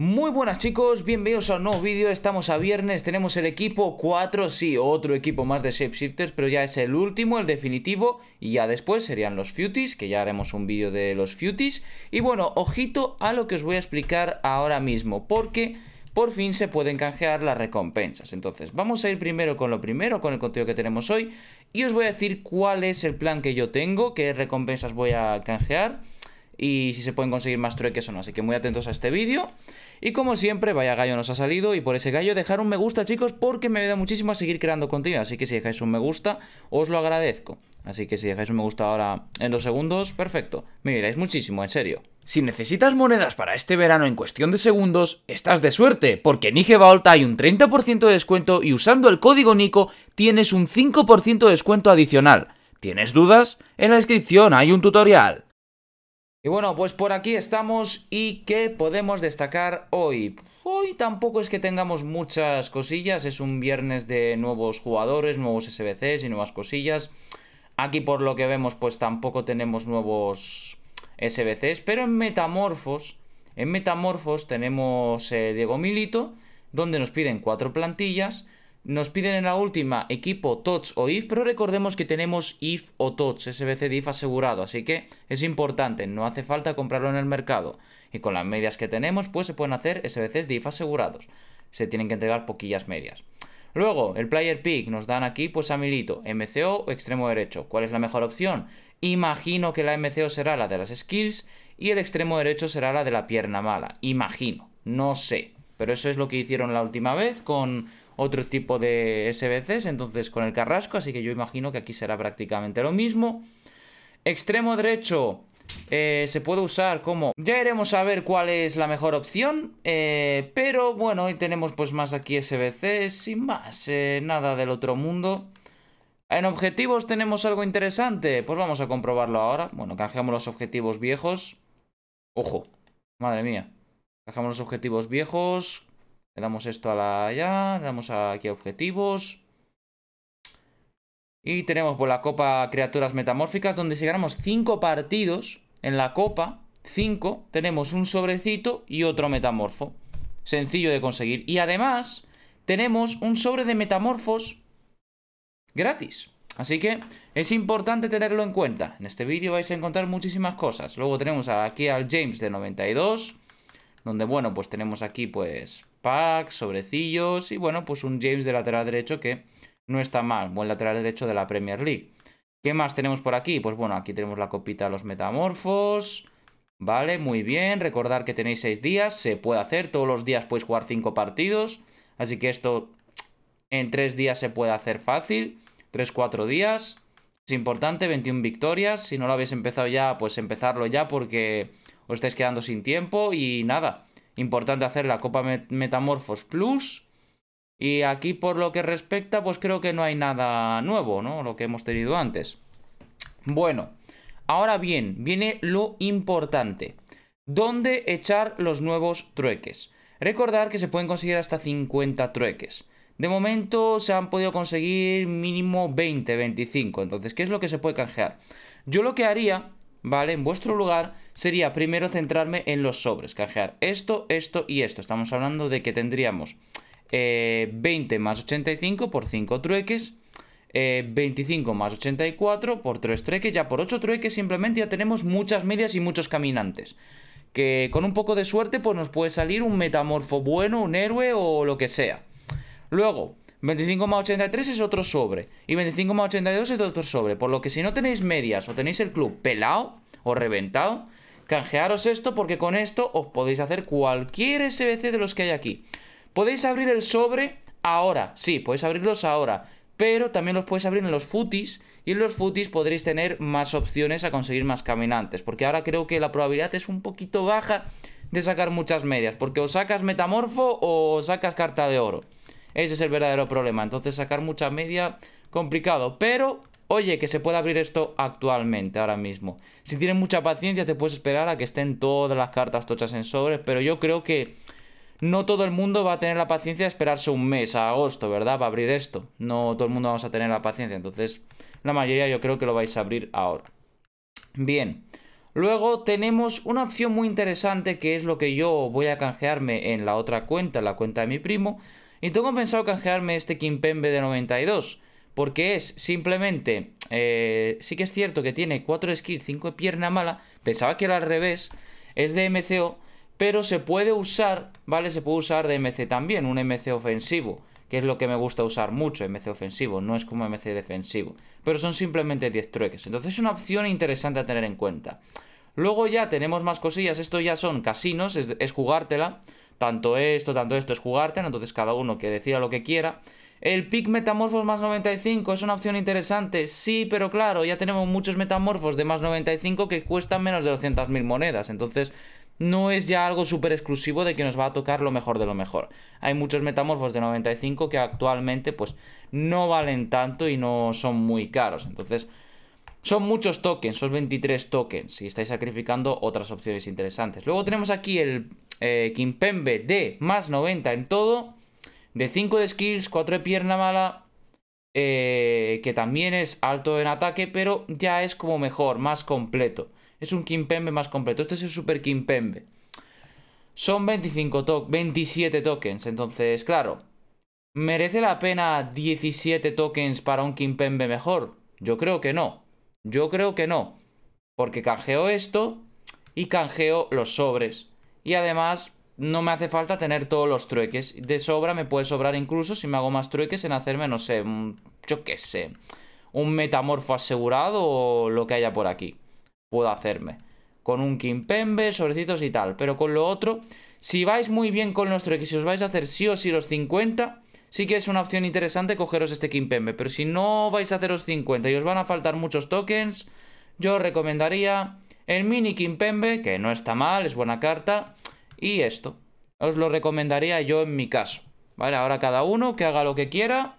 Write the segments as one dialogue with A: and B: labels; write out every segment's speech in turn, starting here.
A: Muy buenas chicos, bienvenidos a un nuevo vídeo, estamos a viernes, tenemos el equipo 4, sí, otro equipo más de Shapeshifters, pero ya es el último, el definitivo, y ya después serían los futis, que ya haremos un vídeo de los futis y bueno, ojito a lo que os voy a explicar ahora mismo, porque por fin se pueden canjear las recompensas. Entonces, vamos a ir primero con lo primero, con el contenido que tenemos hoy, y os voy a decir cuál es el plan que yo tengo, qué recompensas voy a canjear, y si se pueden conseguir más trueques o no, así que muy atentos a este vídeo. Y como siempre, vaya gallo nos ha salido y por ese gallo dejar un me gusta chicos porque me ayuda muchísimo a seguir creando contigo Así que si dejáis un me gusta, os lo agradezco. Así que si dejáis un me gusta ahora en dos segundos, perfecto. Me ayudáis muchísimo, en serio. Si necesitas monedas para este verano en cuestión de segundos, estás de suerte, porque en Vault hay un 30% de descuento y usando el código NICO tienes un 5% de descuento adicional. ¿Tienes dudas? En la descripción hay un tutorial. Y bueno, pues por aquí estamos y ¿qué podemos destacar hoy? Hoy tampoco es que tengamos muchas cosillas, es un viernes de nuevos jugadores, nuevos SBCs y nuevas cosillas. Aquí por lo que vemos pues tampoco tenemos nuevos SBCs, pero en Metamorfos, en Metamorfos tenemos eh, Diego Milito, donde nos piden cuatro plantillas nos piden en la última equipo touch o IF, pero recordemos que tenemos IF o touch SBC DIF asegurado, así que es importante, no hace falta comprarlo en el mercado. Y con las medias que tenemos, pues se pueden hacer SBCs DIF asegurados. Se tienen que entregar poquillas medias. Luego, el player pick nos dan aquí pues a Milito, MCO o extremo derecho. ¿Cuál es la mejor opción? Imagino que la MCO será la de las skills y el extremo derecho será la de la pierna mala. Imagino, no sé. Pero eso es lo que hicieron la última vez con otro tipo de SBCs, entonces con el Carrasco, así que yo imagino que aquí será prácticamente lo mismo. Extremo derecho eh, se puede usar como... Ya iremos a ver cuál es la mejor opción, eh, pero bueno, hoy tenemos pues más aquí SBCs, sin más, eh, nada del otro mundo. En objetivos tenemos algo interesante, pues vamos a comprobarlo ahora. Bueno, canjeamos los objetivos viejos. Ojo, madre mía. cajamos los objetivos viejos, le damos esto a la ya, le damos aquí a objetivos. Y tenemos por pues, la copa criaturas metamórficas, donde si ganamos 5 partidos en la copa, 5, tenemos un sobrecito y otro metamorfo. Sencillo de conseguir. Y además, tenemos un sobre de metamorfos gratis. Así que es importante tenerlo en cuenta. En este vídeo vais a encontrar muchísimas cosas. Luego tenemos aquí al James de 92, donde bueno, pues tenemos aquí pues packs, sobrecillos y bueno, pues un James de lateral derecho que no está mal, buen lateral derecho de la Premier League. ¿Qué más tenemos por aquí? Pues bueno, aquí tenemos la copita de los metamorfos. Vale, muy bien. Recordar que tenéis 6 días, se puede hacer. Todos los días podéis jugar 5 partidos. Así que esto en 3 días se puede hacer fácil. 3-4 días. Es importante, 21 victorias. Si no lo habéis empezado ya, pues empezarlo ya porque os estáis quedando sin tiempo. Y nada, importante hacer la Copa Metamorfos Plus. Y aquí por lo que respecta, pues creo que no hay nada nuevo, ¿no? Lo que hemos tenido antes. Bueno, ahora bien, viene lo importante. ¿Dónde echar los nuevos trueques? Recordar que se pueden conseguir hasta 50 trueques. De momento se han podido conseguir mínimo 20, 25. Entonces, ¿qué es lo que se puede canjear? Yo lo que haría ¿vale? En vuestro lugar sería primero centrarme en los sobres, canjear esto, esto y esto. Estamos hablando de que tendríamos 20 eh, más 85 por 5 trueques, 25 eh, más 84 por 3 trueques, ya por 8 trueques simplemente ya tenemos muchas medias y muchos caminantes. Que con un poco de suerte pues nos puede salir un metamorfo bueno, un héroe o lo que sea. Luego, 25 83 es otro sobre. Y 25 82 es otro sobre. Por lo que si no tenéis medias o tenéis el club pelado o reventado, canjearos esto porque con esto os podéis hacer cualquier SBC de los que hay aquí. Podéis abrir el sobre ahora. Sí, podéis abrirlos ahora. Pero también los podéis abrir en los futis. Y en los futis podréis tener más opciones a conseguir más caminantes. Porque ahora creo que la probabilidad es un poquito baja de sacar muchas medias. Porque os sacas metamorfo o sacas carta de oro. Ese es el verdadero problema. Entonces sacar mucha media, complicado. Pero, oye, que se puede abrir esto actualmente, ahora mismo. Si tienes mucha paciencia, te puedes esperar a que estén todas las cartas tochas en sobres. Pero yo creo que no todo el mundo va a tener la paciencia de esperarse un mes a agosto, ¿verdad? va a abrir esto. No todo el mundo vamos a tener la paciencia. Entonces, la mayoría yo creo que lo vais a abrir ahora. Bien. Luego tenemos una opción muy interesante que es lo que yo voy a canjearme en la otra cuenta, la cuenta de mi primo, y tengo pensado canjearme este Kimpembe de 92. Porque es simplemente... Eh, sí que es cierto que tiene 4 skills, 5 pierna mala. Pensaba que era al revés. Es de MCO. Pero se puede usar, ¿vale? Se puede usar de MC también, un MC ofensivo. Que es lo que me gusta usar mucho, MC ofensivo. No es como MC defensivo. Pero son simplemente 10 trueques. Entonces es una opción interesante a tener en cuenta. Luego ya tenemos más cosillas. Esto ya son casinos, es jugártela tanto esto, tanto esto es jugarte. entonces cada uno que decida lo que quiera. El pick Metamorfos más 95 es una opción interesante, sí, pero claro, ya tenemos muchos Metamorfos de más 95 que cuestan menos de 200.000 monedas, entonces no es ya algo súper exclusivo de que nos va a tocar lo mejor de lo mejor. Hay muchos Metamorfos de 95 que actualmente pues no valen tanto y no son muy caros, entonces... Son muchos tokens, son 23 tokens, Si estáis sacrificando otras opciones interesantes. Luego tenemos aquí el eh, Kimpembe de más 90 en todo, de 5 de skills, 4 de pierna mala, eh, que también es alto en ataque, pero ya es como mejor, más completo. Es un Kimpembe más completo. Este es el Super Kimpembe. Son 25 27 tokens, entonces, claro, ¿merece la pena 17 tokens para un Kimpembe mejor? Yo creo que no. Yo creo que no. Porque canjeo esto y canjeo los sobres. Y además no me hace falta tener todos los trueques. De sobra me puede sobrar incluso si me hago más trueques en hacerme, no sé, yo qué sé, un metamorfo asegurado o lo que haya por aquí. Puedo hacerme. Con un Kimpembe, sobrecitos y tal. Pero con lo otro, si vais muy bien con los trueques, si os vais a hacer sí o sí los 50, sí que es una opción interesante cogeros este Kimpembe. Pero si no vais a haceros 50 y os van a faltar muchos tokens, yo os recomendaría el mini Kimpembe, que no está mal, es buena carta. Y esto. Os lo recomendaría yo en mi caso. Vale, ahora cada uno que haga lo que quiera,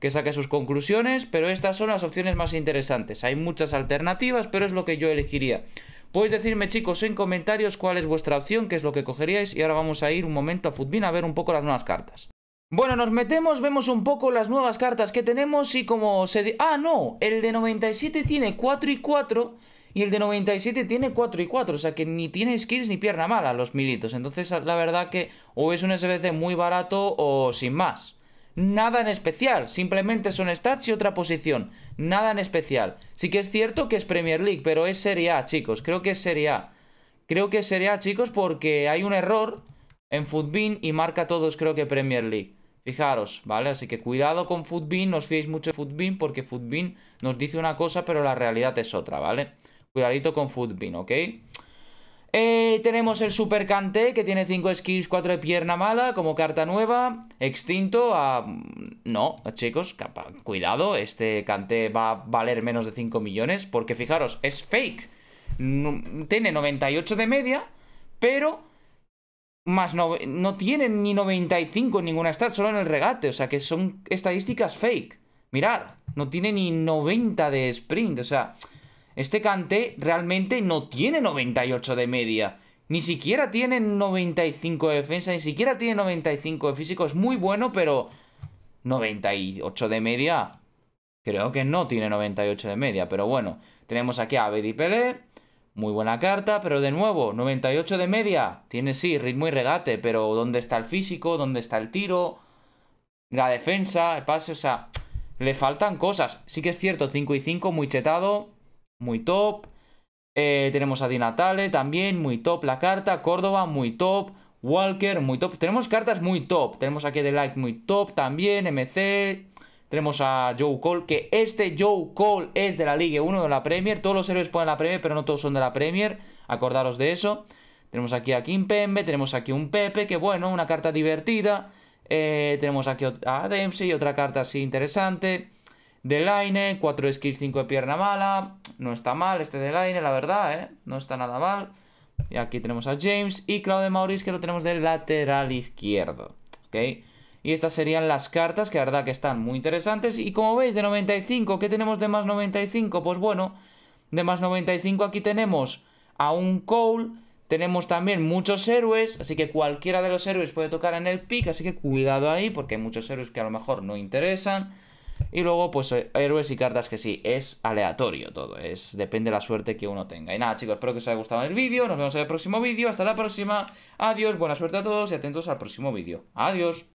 A: que saque sus conclusiones, pero estas son las opciones más interesantes. Hay muchas alternativas, pero es lo que yo elegiría. Podéis decirme, chicos, en comentarios cuál es vuestra opción, qué es lo que cogeríais. Y ahora vamos a ir un momento a Futbin a ver un poco las nuevas cartas. Bueno, nos metemos, vemos un poco las nuevas cartas que tenemos y como se... ¡Ah, no! El de 97 tiene 4 y 4 y el de 97 tiene 4 y 4, o sea que ni tiene skills ni pierna mala los militos. Entonces la verdad que o es un SBC muy barato o sin más. Nada en especial, simplemente son stats y otra posición. Nada en especial. Sí que es cierto que es Premier League, pero es Serie A, chicos. Creo que es Serie A. Creo que es Serie A, chicos, porque hay un error en Footbin y marca todos, creo que Premier League. Fijaros, ¿vale? Así que cuidado con Footbin, no os fiéis mucho de Footbin porque Footbin nos dice una cosa, pero la realidad es otra, ¿vale? vale Cuidadito con Footbin, ¿ok? Eh, tenemos el Super Kante, que tiene 5 skills, 4 de pierna mala, como carta nueva. Extinto a... Mm, no, chicos, cuidado, este Kanté va a valer menos de 5 millones, porque fijaros, es fake. tiene 98 de media, pero... Más no, no tiene ni 95 en ninguna stat, solo en el regate. O sea que son estadísticas fake. Mirad, no tiene ni 90 de sprint. O sea, este cante realmente no tiene 98 de media. Ni siquiera tiene 95 de defensa, ni siquiera tiene 95 de físico. Es muy bueno, pero 98 de media. Creo que no tiene 98 de media, pero bueno. Tenemos aquí a y Pelé. Muy buena carta, pero de nuevo, 98 de media. Tiene sí, ritmo y regate, pero ¿dónde está el físico? ¿Dónde está el tiro? La defensa, el pase, o sea, le faltan cosas. Sí que es cierto, 5 y 5, muy chetado muy top. Eh, tenemos a Di Natale también, muy top la carta. Córdoba, muy top. Walker, muy top. Tenemos cartas muy top. Tenemos aquí de Light muy top también. MC. Tenemos a Joe Cole, que este Joe Cole es de la Liga 1 de la Premier. Todos los héroes pueden la Premier, pero no todos son de la Premier. Acordaros de eso. Tenemos aquí a Kim Pembe, tenemos aquí un Pepe, que bueno, una carta divertida. Eh, tenemos aquí a Dempsey, otra carta así interesante. Delaine, 4 skills, 5 de pierna mala. No está mal este Delaine, la verdad, ¿eh? No está nada mal. Y aquí tenemos a James y Claude Maurice, que lo tenemos del lateral izquierdo. ¿Ok? Y estas serían las cartas, que la verdad que están muy interesantes. Y como veis, de 95, ¿qué tenemos de más 95? Pues bueno, de más 95 aquí tenemos a un Cole. Tenemos también muchos héroes, así que cualquiera de los héroes puede tocar en el pick, así que cuidado ahí, porque hay muchos héroes que a lo mejor no interesan. Y luego, pues, eh, héroes y cartas que sí, es aleatorio todo, es depende de la suerte que uno tenga. Y nada, chicos, espero que os haya gustado el vídeo, nos vemos en el próximo vídeo, hasta la próxima, adiós, buena suerte a todos y atentos al próximo vídeo. Adiós.